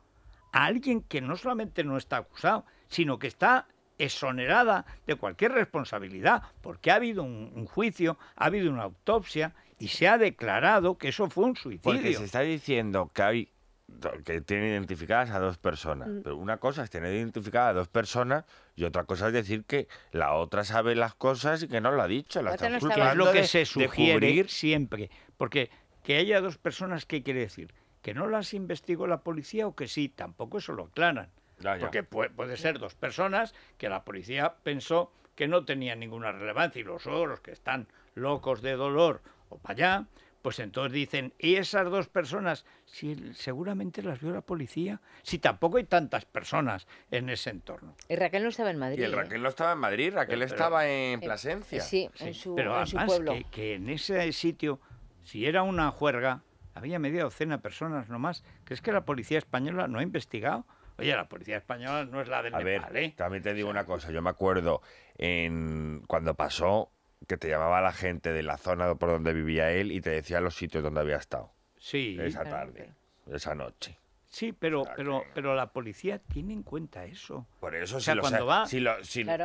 a alguien que no solamente no está acusado, sino que está exonerada de cualquier responsabilidad, porque ha habido un, juicio, ha habido una autopsia y se ha declarado que eso fue un suicidio. Porque se está diciendo que hay que tienen identificadas a dos personas. Mm. Pero una cosa es tener identificadas a dos personas y otra cosa es decir que la otra sabe las cosas y que no lo ha dicho. La es lo que se sugiere siempre. Porque que haya dos personas, ¿qué quiere decir? que no las investigó la policía o que sí, tampoco eso lo aclaran. Porque puede, ser dos personas que la policía pensó que no tenían ninguna relevancia y los otros que están locos de dolor o para allá, pues entonces dicen, ¿y esas dos personas? Si seguramente las vio la policía, si tampoco hay tantas personas en ese entorno. Y Raquel no estaba en Madrid. Y Raquel no ¿eh? estaba en Madrid, Raquel estaba en eh, Plasencia. sí, en su, pero además que en ese sitio, si era una juerga, había media docena de personas nomás. ¿Crees que la policía española no ha investigado? Oye, la policía española no es la del A ver, También te digo una cosa, yo me acuerdo en cuando pasó que te llamaba la gente de la zona por donde vivía él y te decía los sitios donde había estado. Sí. Esa tarde, esa noche. Sí, pero, pero, pero la policía tiene en cuenta eso. Por eso, si,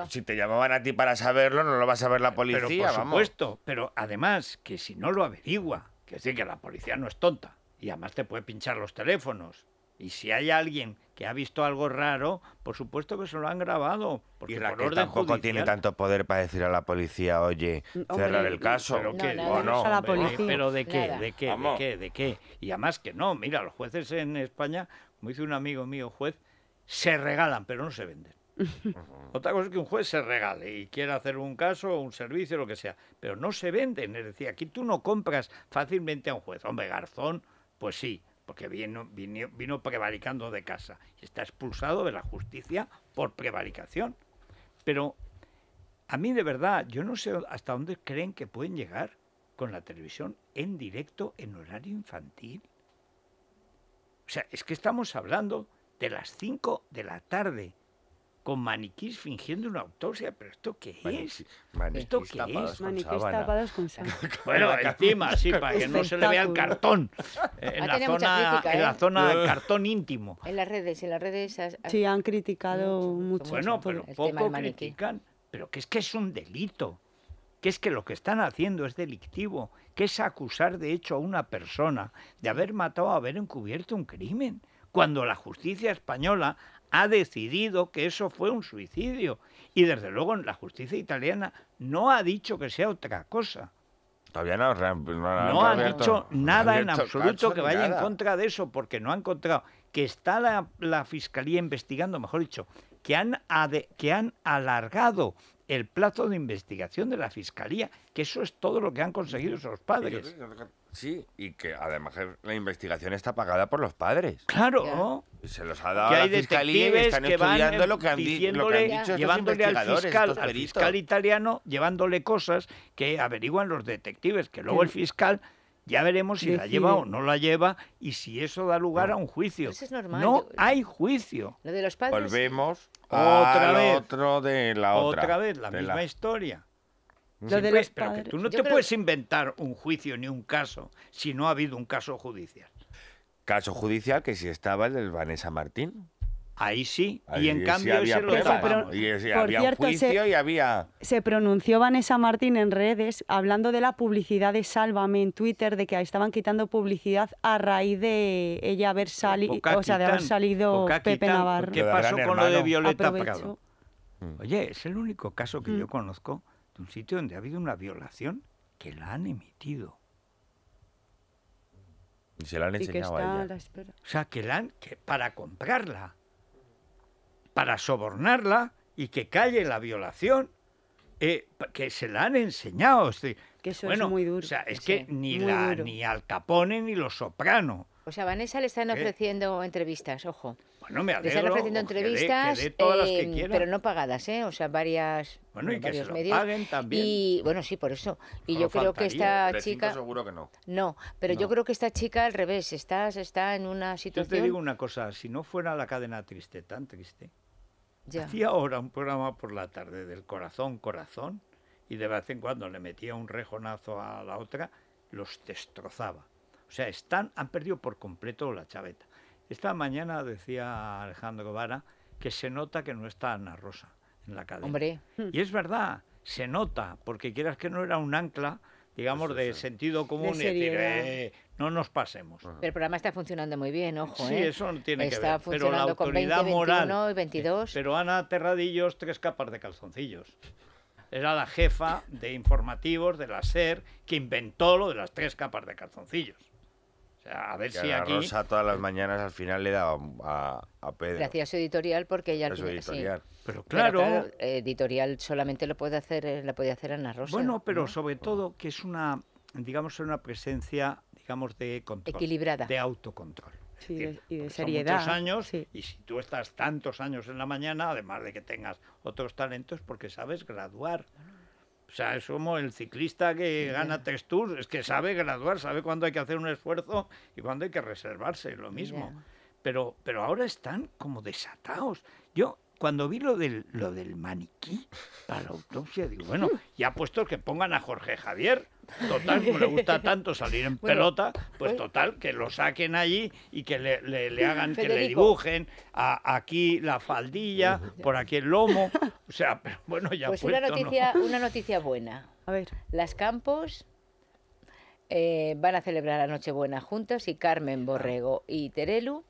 si, te llamaban a ti para saberlo, no lo va a saber la policía. Pero por supuesto, pero además que si no lo averigua, que sí, que la policía no es tonta. Y además te puede pinchar los teléfonos. Y si hay alguien que ha visto algo raro, por supuesto que se lo han grabado. Porque y Raquel tampoco tiene tanto poder para decir a la policía, oye, mm, cerrar el caso. ¿Pero ¿O no? ¿Pero de qué? ¿De qué? ¿De qué? ¿De qué? Y además que no, mira, los jueces en España, como dice un amigo mío juez, se regalan, pero no se venden. Otra cosa es que un juez se regale y quiera hacer un caso o un servicio, lo que sea, pero no se venden. Es decir, aquí tú no compras fácilmente a un juez. Hombre, Garzón, pues sí, porque vino, vino, prevaricando de casa y está expulsado de la justicia por prevaricación. Pero a mí de verdad, yo no sé hasta dónde creen que pueden llegar con la televisión en directo en horario infantil. O sea, es que estamos hablando de las 5 de la tarde con maniquís fingiendo una autopsia, pero ¿esto qué es? ¿Esto qué es? con Bueno, encima, sí, para que no se le vea el cartón. Eh, en, la ¿eh? zona, en la zona cartón íntimo. En las redes, en las redes. Sí, han criticado mucho. Bueno, pero poco critican. Pero que es que es un delito. Que es que lo que están haciendo es delictivo. Que es acusar de hecho a una persona de haber matado, o haber encubierto un crimen cuando la justicia española ha decidido que eso fue un suicidio. Y desde luego la justicia italiana no ha dicho que sea otra cosa. Todavía no, no, dicho nada en absoluto que vaya en contra de eso, porque no ha encontrado que está la, fiscalía investigando, mejor dicho, que han, que han alargado el plazo de investigación de la fiscalía, que eso es todo lo que han conseguido esos padres. Sí, y que además la investigación está pagada por los padres. Claro. Se los ha dado a la fiscalía están estudiando lo que han, dicho llevándole al fiscal, al fiscal italiano, llevándole cosas que averiguan los detectives, que luego el fiscal ya veremos si la lleva o no la lleva y si eso da lugar a un juicio. Eso pues es normal. No hay juicio. Lo de los padres. Volvemos otra vez. otro de la otra. Otra vez, la misma historia tú no te puedes inventar un juicio ni un caso si no ha habido un caso judicial. Caso judicial que si estaba el del Vanessa Martín. Ahí sí, y en cambio se lo pronunció Vanessa Martín en redes hablando de la publicidad de Sálvame en Twitter, de que estaban quitando publicidad a raíz de ella haber salido, o sea, de haber salido Pepe Navarro. ¿Qué pasó con lo de Violeta Oye, es el único caso que mm. yo conozco un sitio donde ha habido una violación que la han emitido. Y se la han enseñado a ella. O sea, que, la que para comprarla, para sobornarla y que calle la violación, eh, que se la han enseñado. que eso es muy duro. O sea, es que ni, la, ni Al Capone ni Los Soprano. O sea, Vanessa le están ¿Eh? ofreciendo entrevistas, ojo. No me alegro. están ofreciendo entrevistas, eh, pero no pagadas, ¿eh? O sea, varias. Bueno, y que se paguen también. Y bueno, sí, por eso. Y yo creo que esta chica. seguro que no. pero yo creo que esta chica al revés, está, está en una situación. Yo te digo una cosa, si no fuera la cadena triste, tan triste. Ya. Hacía ahora un programa por la tarde del corazón, corazón, y de vez en cuando le metía un rejonazo a la otra, los destrozaba. O sea, están, han perdido por completo la chaveta. Esta mañana decía Alejandro Guevara que se nota que no está Ana Rosa en la cadena. Hombre. Y es verdad, se nota, porque quieras que no era un ancla, digamos, de sentido común y decir, eh, no nos pasemos. Pero el programa está funcionando muy bien, ojo. Sí, ¿eh? eso no tiene que ver. Funcionando la con moral. 22. Eh, pero Ana Terradillos, tres capas de calzoncillos. Era la jefa de informativos de la SER que inventó lo de las tres capas de calzoncillos a ver que si a Rosa todas las mañanas al final le daba a, Pedro. Gracias editorial porque ella... Su Sí. Pero claro... editorial solamente lo puede hacer, eh, la puede hacer Ana Rosa. Bueno, pero sobre todo que es una, digamos, una presencia, digamos, de control. Equilibrada. De autocontrol. Sí, y de seriedad. muchos años y si tú estás tantos años en la mañana, además de que tengas otros talentos, porque sabes graduar. O sea, como el ciclista que gana Textur. es que sabe graduar, sabe cuándo hay que hacer un esfuerzo y cuándo hay que reservarse, lo mismo. Pero, pero ahora están como desatados. Yo, cuando vi lo del, lo del maniquí para la autopsia, digo, bueno, ya puesto que pongan a Jorge Javier, total, como le gusta tanto salir en pelota, pues, pues total, que lo saquen allí y que le, hagan, que le dibujen aquí la faldilla, por aquí el lomo, o sea, pero bueno, ya pues una noticia, una noticia buena. A ver. Las Campos... Eh, van a celebrar la Nochebuena juntas y Carmen Borrego y Terelu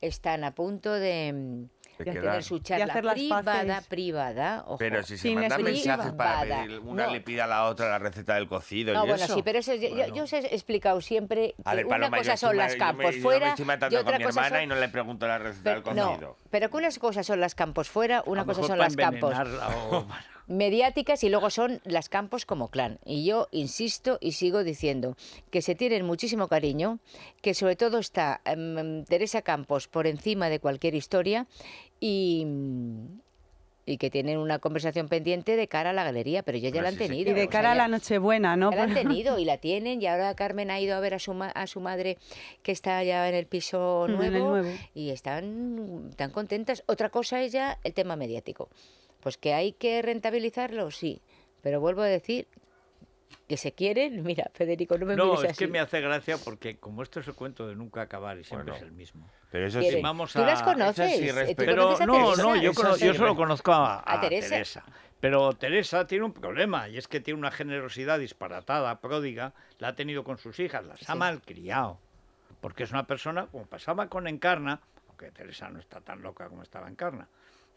están a punto de, de, de su charla privada, privada. Ojo. Pero si se Sin mandan mensajes para pedir, una le pida a la otra la receta del cocido. No, bueno, sí, pero eso yo, os he explicado siempre que una cosa son las campos fuera yo me estoy matando con mi hermana y no le pregunto la receta del cocido. No, pero que unas cosas son las campos fuera, una cosa son las campos mediáticas y luego son las campos como clan. Y yo insisto y sigo diciendo que se tienen muchísimo cariño, que sobre todo está em, em, Teresa Campos por encima de cualquier historia y, y que tienen una conversación pendiente de cara a la galería, pero ya, la han tenido. Y de cara a la Nochebuena, ¿no? la han tenido y la tienen y ahora Carmen ha ido a ver a su, a su madre que está ya en el piso nuevo, y están tan contentas. Otra cosa es ya el tema mediático. Pues que hay que rentabilizarlo, sí. Pero vuelvo a decir que se quieren. Mira, Federico, no me No, es que me hace gracia porque como esto es el cuento de nunca acabar y siempre es el mismo. Pero eso sí, vamos a... Tú las conoces. pero no, no, yo, solo conozco a, Teresa. Pero Teresa tiene un problema y es que tiene una generosidad disparatada, pródiga, la ha tenido con sus hijas, las ha malcriado. Porque es una persona, como pasaba con Encarna, aunque Teresa no está tan loca como estaba Encarna,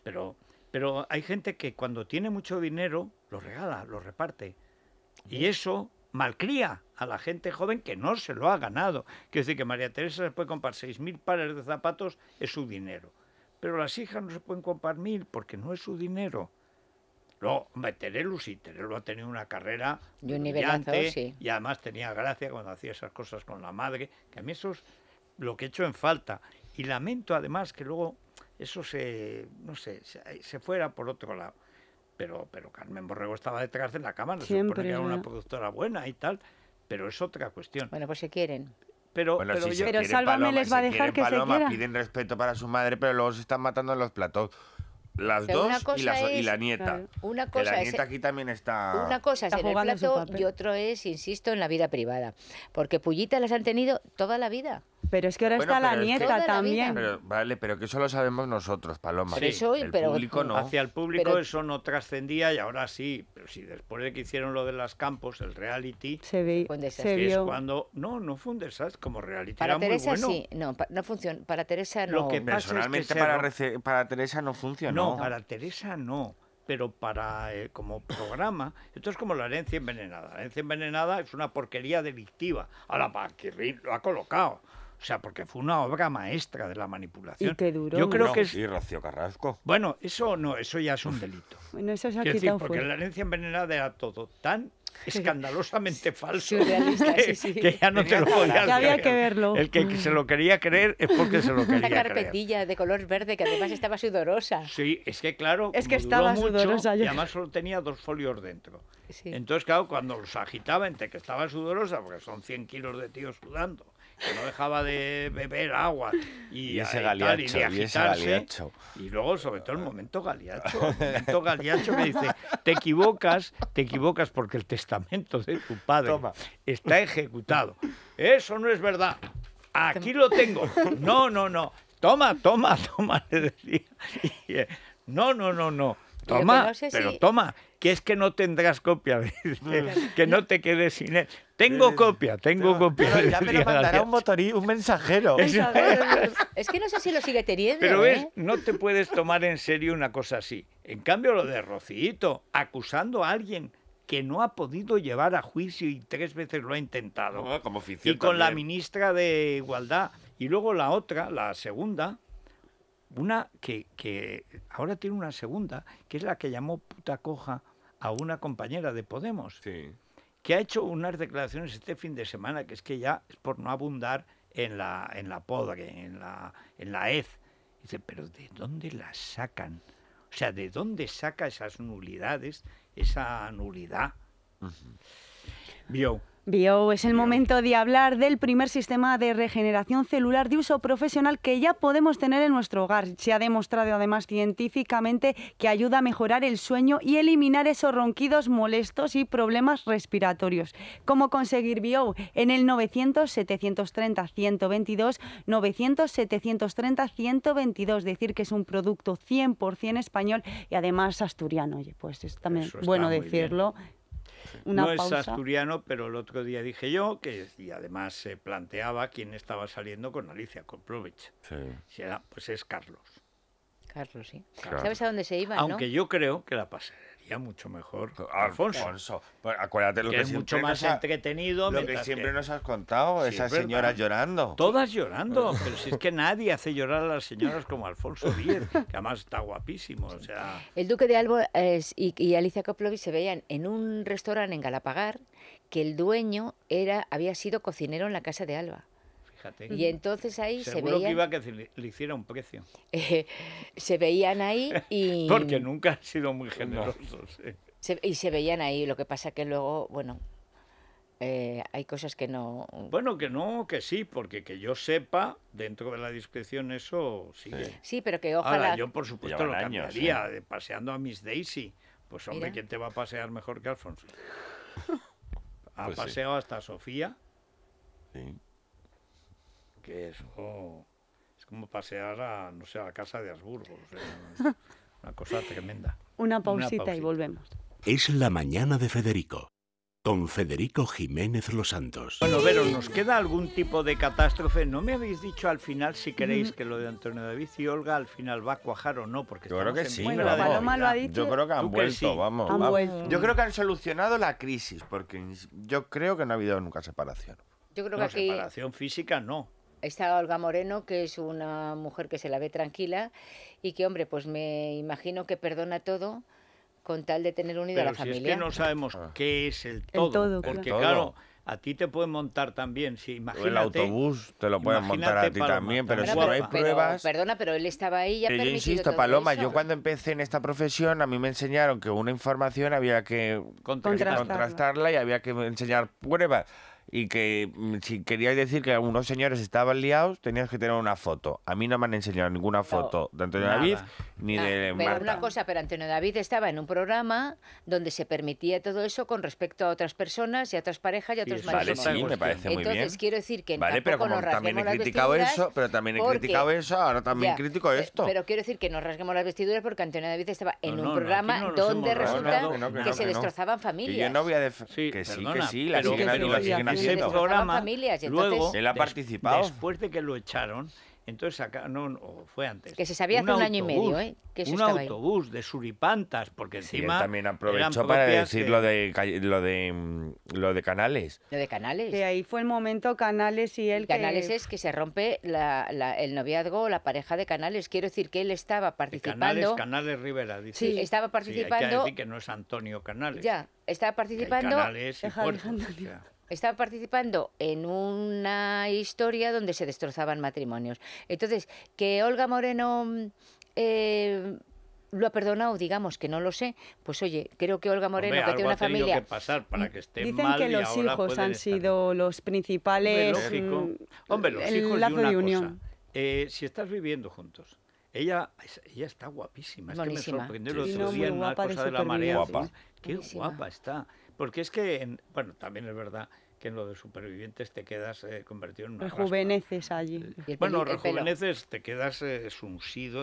pero pero hay gente que cuando tiene mucho dinero lo regala, lo reparte. Y eso malcría a la gente joven que no se lo ha ganado. Que decir que María Teresa se puede comprar 6.000 pares de zapatos, es su dinero. Pero las hijas no se pueden comprar 1.000 porque no es su dinero. Luego, hombre, Terelu sí, Terelu ha tenido una carrera y un sí. y además tenía gracia cuando hacía esas cosas con la madre, que a mí eso es lo que he hecho en falta. Y lamento además que luego eso se, no sé, se, fuera por otro lado. Pero, pero Carmen Borrego estaba detrás de la cámara, no supone que era una productora buena y tal, pero es otra cuestión. Bueno, pues se quieren. Pero, pero, si pero les va a dejar que se Piden respeto para su madre, pero los están matando en los platos las dos y la, nieta. Una cosa aquí también está. Una cosa en el plato y otro es, insisto, en la vida privada. Porque Pullita las han tenido toda la vida. Pero es que ahora está la nieta también. vale, pero que eso lo sabemos nosotros, Paloma. Sí, el pero, Hacia el público eso no trascendía y ahora sí. Pero si después de que hicieron lo de las campos, el reality... Se, ve, cuando... No, no fue un desastre, como reality para era Teresa, muy bueno. sí. No, no funcionó. Para Teresa no. Lo que Personalmente para, Teresa no funcionó. No, para Teresa no pero para eh, como programa, esto es como la herencia envenenada. La herencia envenenada es una porquería delictiva. Ahora, para Paquirri lo ha colocado. O sea, porque fue una obra maestra de la manipulación. Y que duró. Yo creo que es... Y Rocío Carrasco. Bueno, eso no, eso ya es un delito. bueno, eso se ha porque la herencia envenenada era todo tan escandalosamente falso que, sí, que, ya no te lo podías ya había que verlo. El que, se lo quería creer es porque se lo quería Una carpetilla de color verde que además estaba sudorosa. Sí, es que claro, es que estaba sudorosa. Y además solo tenía dos folios dentro. Entonces, claro, cuando los agitaba entre que estaba sudorosa, porque son 100 kilos de tío sudando, que no dejaba de beber agua y, y, eh, de agitarse, y, luego, sobre todo, el momento galiacho. El momento galiacho me dice, te equivocas, te equivocas porque el testamento de tu padre está ejecutado. Eso no es verdad. Aquí lo tengo. No, no, no. Toma, toma, toma, le decía. Eh, no, no, no, no. Toma, pero toma que es que no tendrás copia, mm. que no te quedes sin él. Tengo copia, tengo copia. ya me lo mandará un, motorí, un mensajero. Es, que no sé si lo sigue teniendo. Pero ¿eh? no te puedes tomar en serio una cosa así. En cambio, lo de Rocito, acusando a alguien que no ha podido llevar a juicio y tres veces lo ha intentado. y con la ministra de Igualdad. Y luego la otra, la segunda, una que, que ahora tiene una segunda, que es la que llamó puta coja a una compañera de Podemos, que ha hecho unas declaraciones este fin de semana, que es que ya es por no abundar en la, en la podre, en la, en la hez. Dice, pero ¿de dónde las sacan? O sea, ¿de dónde saca esas nulidades, esa nulidad? Bio, es el momento de hablar del primer sistema de regeneración celular de uso profesional que ya podemos tener en nuestro hogar. Se ha demostrado además científicamente que ayuda a mejorar el sueño y eliminar esos ronquidos molestos y problemas respiratorios. ¿Cómo conseguir Bio? En el 900-730-122, 900-730-122, decir que es un producto 100% español y además asturiano. Oye, pues es también bueno decirlo no es asturiano, pero el otro día dije yo que y además se planteaba quién estaba saliendo con Alicia con Sí. Si pues es Carlos. Carlos, sí. ¿Sabes a dónde se iba? Aunque yo creo que la pasé mucho mejor. Ah, Alfonso. Pues acuérdate lo que, es mucho más entretenido. Lo que siempre nos has contado, esas señoras llorando. Todas llorando, pero si es que nadie hace llorar a las señoras como Alfonso Díez, que además está guapísimo. O sea... El Duque de Alba es, y, Alicia Coplovi se veían en un restaurante en Galapagar que el dueño era, había sido cocinero en la casa de Alba. Y entonces ahí se veían... que iba a que le hiciera un precio. se veían ahí y... Porque nunca han sido muy generosos. y se veían ahí, lo que pasa que luego, bueno, eh, hay cosas que no... Bueno, que no, que sí, porque que yo sepa, dentro de la discreción eso Sí, sí pero que ojalá... Ahora, yo por supuesto lo cambiaría, ¿eh? paseando a Miss Daisy. Pues hombre, ¿quién te va a pasear mejor que Alfonso? Ha pues paseado hasta Sofía. Sí que oh, es como pasear a, no sé, a la casa de Habsburgo. ¿eh? una cosa tremenda. Una pausita, y volvemos. Es la mañana de Federico con Federico Jiménez Los Santos. Bueno, veros, ¿nos queda algún tipo de catástrofe? No me habéis dicho al final si queréis mm. que lo de Antonio David y Olga al final va a cuajar o no, porque yo creo que sí. Yo creo que han vuelto, vamos. Yo creo que han solucionado la crisis, porque yo creo que no ha habido nunca separación. Yo creo que aquí... separación física no está Olga Moreno, que es una mujer que se la ve tranquila y que, hombre, pues me imagino que perdona todo con tal de tener unida a la si familia. Es que no sabemos ah. qué es el todo, porque claro. a ti te pueden montar también, Si imagínate. el autobús te lo pueden montar a ti también, pero, si no hay pruebas... perdona, pero él estaba ahí ya Yo insisto, Paloma, yo cuando empecé en esta profesión a mí me enseñaron que una información había que contrastarla, contrastarla y había que enseñar pruebas y que mm, si queríais decir que algunos señores estaban liados, tenías que tener una foto. A mí no me han enseñado ninguna foto de Antonio David ni de Marta. Pero una cosa, pero Antonio David estaba en un programa donde se permitía todo eso con respecto a otras personas y a otras parejas y a otros sí, maridos. Entonces, quiero decir que vale, pero también he criticado eso, pero también he criticado eso, ahora también critico eh, esto. Pero, quiero decir que nos rasguemos las vestiduras porque Antonio David estaba en un programa donde resulta que, se destrozaban familias. Y yo no voy a que sí, que sí, la ese programa, él ha participado. después de que lo echaron, entonces acá no fue antes. Que se sabía hace un, año y medio, ¿eh? un autobús de suripantas, porque encima. también aprovechó para decir lo, de, lo, de, mm, lo de Canales. Lo de Canales. ahí fue el momento Canales y él. Canales es que se rompe el noviazgo la pareja de Canales. Quiero decir que él estaba participando. Canales, Canales Rivera, dice. Sí, estaba participando. Sí, hay que que no es Antonio Canales. Ya, estaba participando. Canales y estaba participando en una historia donde se destrozaban matrimonios. Entonces, que Olga Moreno... Mm, eh, lo ha perdonado, digamos, que no lo sé, pues oye, creo que Olga Moreno, que tiene una familia. Que pasar para que esté Dicen que los hijos han sido los principales. Hombre, lógico. Mm, Hombre los hijos una de unión. Cosa. Eh, si estás viviendo juntos, ella, está guapísima. Es que me sorprendió el otro día en una cosa de, la marea. Guapa. Qué guapa está. Porque es que, bueno, también es verdad que en lo de supervivientes te quedas eh, convertido en una Rejuveneces allí. Eh, bueno, rejuveneces, te quedas eh,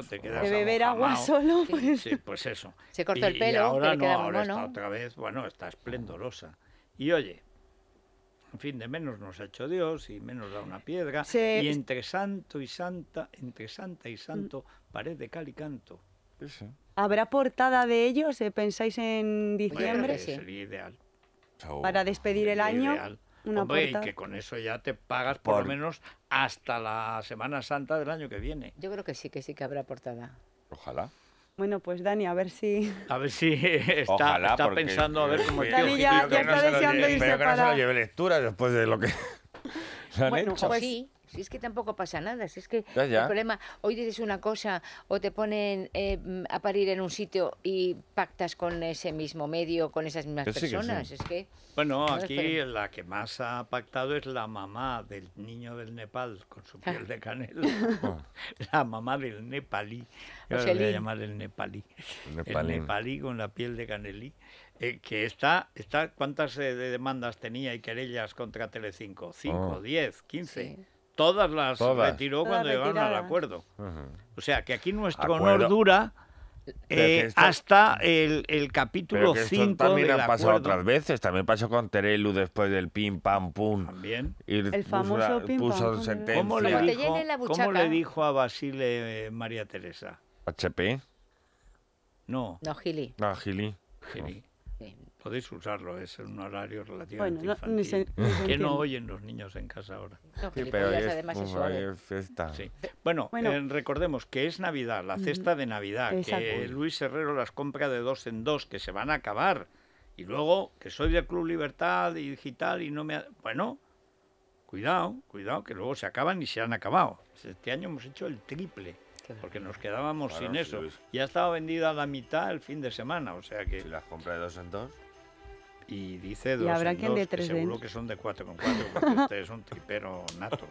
te quedas De beber agua solo. Pues. Sí, pues eso. Se cortó el pelo, ahora ahora está otra vez, bueno, está esplendorosa. Y oye, en fin, de menos nos ha hecho Dios y menos da una piedra. Y entre santo y santa, entre santa y santo, mm. pared de cal y canto. ¿Habrá portada de ellos? Eh, ¿Pensáis en pues diciembre? Bueno, sería ideal. Para despedir el año. Una Hombre, y que con eso ya te pagas por, lo menos hasta la Semana Santa del año que viene. Yo creo que sí, que sí que habrá portada. Ojalá. Bueno, pues Dani, a ver si. A ver si está, está pensando a ver cómo eh, Dani ya, ya está deseando irse Pero que no se lo lleve lectura después de lo que. bueno, hecho. Pues, sí es que tampoco pasa nada, si es que el problema, hoy dices una cosa o te ponen eh, mm, a parir en un sitio y pactas con ese mismo medio, con esas mismas personas. Es que, bueno, aquí la que más ha pactado es la mamá del niño del Nepal con su piel ah. de canela. Ah. la mamá del nepalí. Yo pues voy a llamar el nepalí. El nepalí con la piel de canelí. Eh, que está, está, ¿cuántas eh, demandas tenía y querellas contra Telecinco? ¿Cinco, oh. diez, quince? Todas las retiró cuando llegaron al acuerdo. O sea, que aquí nuestro honor dura eh, hasta el, el capítulo 5 también ha pasado otras veces también pasó con Terelu después del pim pam pum también el famoso pim, pam, sentencia ¿Cómo le, dijo, a Basile eh, María Teresa? HP no no Gili no Gili, Gili. Podéis usarlo, es un horario relativamente bueno, no, infantil. que no oyen los niños en casa ahora. sí, pero es, además es Bueno, eh, recordemos que es Navidad, la cesta mm. de Navidad, que Luis Herrero las compra de dos en dos, que se van a acabar. Y luego, que soy del Club Libertad y Digital y no me... Bueno, cuidado, cuidado, que luego se acaban y se han acabado. Este año hemos hecho el triple porque nos quedábamos sin eso. ya estaba vendida la mitad el fin de semana, o sea que... Si las compra de dos en dos y dice dos. habrá de que Seguro que son de 4 con cuatro, porque usted es un tripero nato.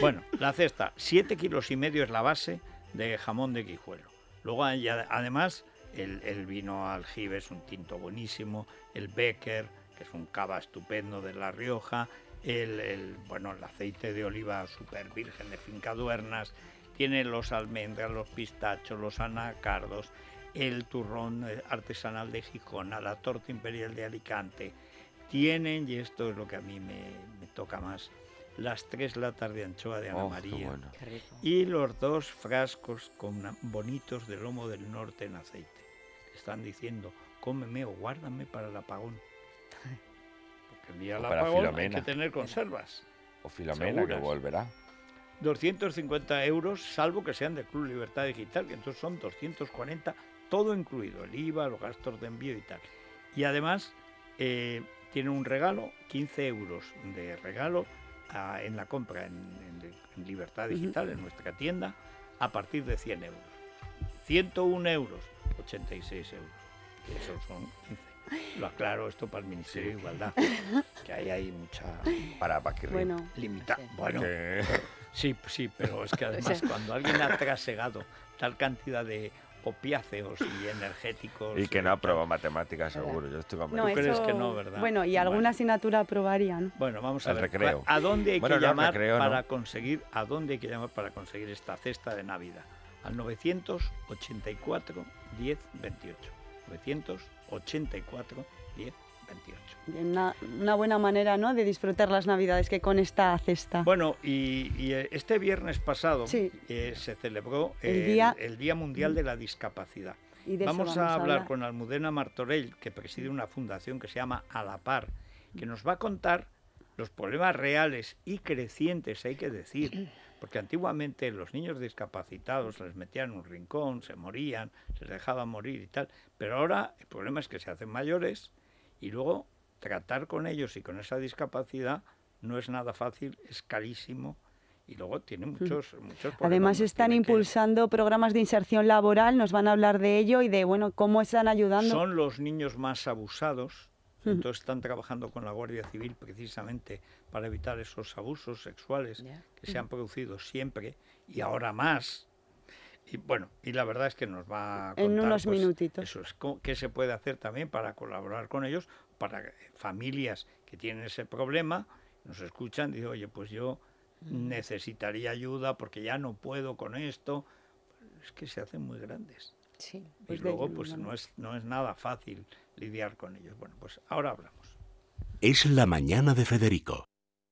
Bueno, la cesta, siete kilos y medio es la base de jamón de quijuelo. Luego, además, el, vino aljibe es un tinto buenísimo, el Becker, que es un cava estupendo de La Rioja, el, bueno, el aceite de oliva super virgen de Finca Duernas, tiene los almendras, los pistachos, los anacardos, el turrón eh, artesanal de Gijona, la torta imperial de Alicante. Tienen, y esto es lo que a mí me, toca más, las tres latas de anchoa de Ana oh, María y los dos frascos con bonitos de lomo del norte en aceite. Están diciendo, cómeme o guárdame para el apagón. Porque el día del apagón hay que tener conservas. O Filomena, que volverá. 250 euros, salvo que sean del Club Libertad Digital, que entonces son 240 todo incluido, el IVA, los gastos de envío y tal. Y además eh, tiene un regalo, 15 euros de regalo en la compra en, Libertad Digital, en nuestra tienda, a partir de 100 euros. 101 euros, 86 euros. Eso son 15. Lo aclaro esto para el Ministerio de Igualdad, que ahí hay mucha... Para, para que bueno, Bueno, sí, sí, pero es que además cuando alguien ha trasegado tal cantidad de opiáceos y energéticos. Y que no aprueba matemáticas, seguro. Yo estoy crees que no, verdad? Bueno, y alguna asignatura aprobarían. Bueno, vamos a ver. Recreo. ¿A dónde hay que llamar para conseguir? ¿A dónde hay que llamar para conseguir esta cesta de Navidad? Al 984 10 28. 984 10 una, buena manera ¿no? de disfrutar las Navidades que con esta cesta. Bueno, y, eh, este viernes pasado eh, se celebró el, día... Mundial de la Discapacidad. vamos, a hablar, con Almudena Martorell, que preside una fundación que se llama A la Par, que nos va a contar los problemas reales y crecientes, hay que decir, porque antiguamente los niños discapacitados les metían en un rincón, se morían, se les dejaban morir y tal, pero ahora el problema es que se hacen mayores, y luego tratar con ellos y con esa discapacidad no es nada fácil, es carísimo y luego tiene hmm. muchos, muchos problemas. Además están impulsando programas de inserción laboral, nos van a hablar de ello y de bueno cómo están ayudando. Son los niños más abusados, hmm. entonces están trabajando con la Guardia Civil precisamente para evitar esos abusos sexuales que se han hmm. producido siempre y ahora más y bueno, y la verdad es que nos va a contar, en unos pues, minutitos. Eso es, qué se puede hacer también para colaborar con ellos, para familias que tienen ese problema, nos escuchan, digo, oye, pues yo mm. necesitaría ayuda porque ya no puedo con esto. Es que se hacen muy grandes. Sí, y pues luego, pues no es, no es nada fácil lidiar con ellos. Bueno, pues ahora hablamos. Es la mañana de Federico